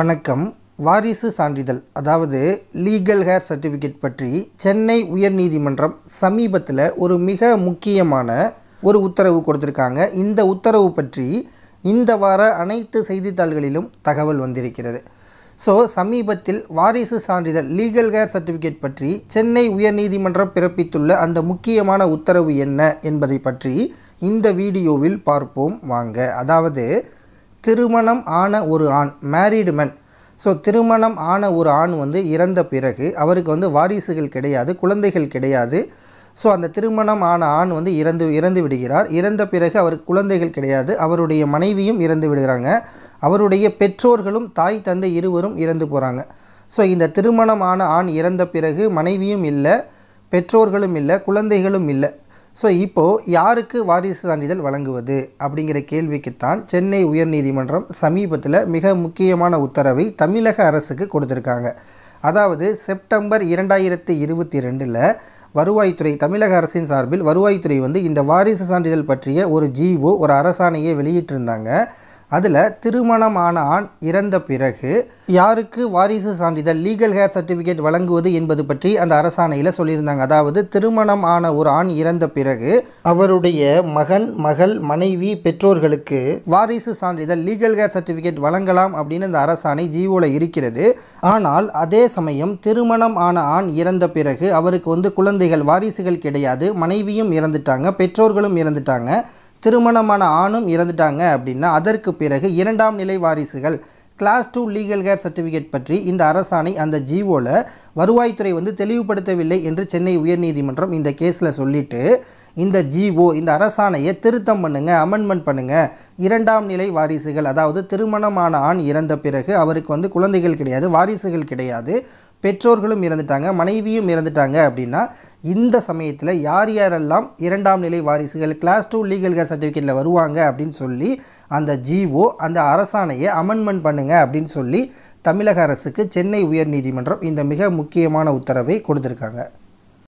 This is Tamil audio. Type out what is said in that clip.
வணக்கம் வாரிசு சான்றிதழ் அதாவது லீகல் ஹேர் சர்டிஃபிகேட் பற்றி சென்னை உயர்நீதிமன்றம் சமீபத்தில் ஒரு மிக முக்கியமான ஒரு உத்தரவு கொடுத்துருக்காங்க இந்த உத்தரவு பற்றி இந்த வார அனைத்து செய்தித்தாள்களிலும் தகவல் வந்திருக்கிறது ஸோ சமீபத்தில் வாரிசு சான்றிதழ் லீகல் ஹேர் சர்டிஃபிகேட் பற்றி சென்னை உயர்நீதிமன்றம் பிறப்பித்துள்ள அந்த முக்கியமான உத்தரவு என்ன என்பதை பற்றி இந்த வீடியோவில் பார்ப்போம் வாங்க அதாவது திருமணம் ஆன ஒரு ஆண் மேரீடு மென் ஸோ திருமணம் ஆன ஒரு ஆண் வந்து இறந்த பிறகு அவருக்கு வந்து வாரிசுகள் கிடையாது குழந்தைகள் கிடையாது ஸோ அந்த திருமணம் ஆன ஆண் வந்து இறந்து இறந்து விடுகிறார் இறந்த பிறகு அவருக்கு குழந்தைகள் கிடையாது அவருடைய மனைவியும் இறந்து விடுகிறாங்க அவருடைய பெற்றோர்களும் தாய் தந்தை இருவரும் இறந்து போகிறாங்க ஸோ இந்த திருமணம் ஆன ஆண் இறந்த பிறகு மனைவியும் இல்லை பெற்றோர்களும் இல்லை குழந்தைகளும் இல்லை ஸோ இப்போது யாருக்கு வாரிசு சான்றிதழ் வழங்குவது அப்படிங்கிற கேள்விக்குத்தான் சென்னை உயர்நீதிமன்றம் சமீபத்தில் மிக முக்கியமான உத்தரவை தமிழக அரசுக்கு கொடுத்துருக்காங்க அதாவது செப்டம்பர் இரண்டாயிரத்தி இருபத்தி ரெண்டில் வருவாய்த்துறை தமிழக அரசின் சார்பில் வருவாய்த்துறை வந்து இந்த வாரிசு சான்றிதழ் பற்றிய ஒரு ஜிஓ ஒரு அரசாணையை வெளியிட்டிருந்தாங்க அதில் திருமணம் ஆன ஆண் இறந்த பிறகு யாருக்கு வாரிசு சான்றிதழ் லீகல் ஹேர் சர்டிஃபிகேட் வழங்குவது என்பது பற்றி அந்த அரசாணையில் சொல்லியிருந்தாங்க அதாவது திருமணம் ஆன ஒரு ஆண் இறந்த பிறகு அவருடைய மகன் மகள் மனைவி பெற்றோர்களுக்கு வாரிசு சான்றிதழ் லீகல் ஹேர் சர்டிஃபிகேட் வழங்கலாம் அப்படின்னு அந்த அரசாணை ஜீவோல இருக்கிறது ஆனால் அதே சமயம் திருமணம் ஆன ஆண் இறந்த பிறகு அவருக்கு வந்து குழந்தைகள் வாரிசுகள் கிடையாது மனைவியும் இறந்துட்டாங்க பெற்றோர்களும் இறந்துட்டாங்க திருமணமான ஆணும் இறந்துட்டாங்க அப்படின்னா அதற்கு பிறகு இரண்டாம் நிலை வாரிசுகள் class two legal heir certificate பற்றி இந்த அரசாணை அந்த ஜிஓவில் வருவாய்த்துறை வந்து தெளிவுபடுத்தவில்லை என்று சென்னை உயர்நீதிமன்றம் இந்த கேஸில் சொல்லிட்டு இந்த ஜிஓ இந்த அரசாணையை திருத்தம் பண்ணுங்கள் அமெண்ட்மெண்ட் பண்ணுங்கள் இரண்டாம் நிலை வாரிசுகள் அதாவது திருமணமான ஆண் இறந்த பிறகு அவருக்கு வந்து குழந்தைகள் கிடையாது வாரிசுகள் கிடையாது பெற்றோர்களும் இறந்துட்டாங்க மனைவியும் இறந்துட்டாங்க அப்படின்னா இந்த சமயத்தில் யார் யாரெல்லாம் இரண்டாம் நிலை வாரிசுகள் கிளாஸ் டூ லீகல் கேர் சர்டிஃபிகேட்டில் வருவாங்க அப்படின்னு சொல்லி அந்த ஜிஓ அந்த அரசாணையை அமெண்ட்மெண்ட் பண்ணுங்க அப்படின்னு சொல்லி தமிழக அரசுக்கு சென்னை உயர்நீதிமன்றம் இந்த மிக முக்கியமான உத்தரவை கொடுத்துருக்காங்க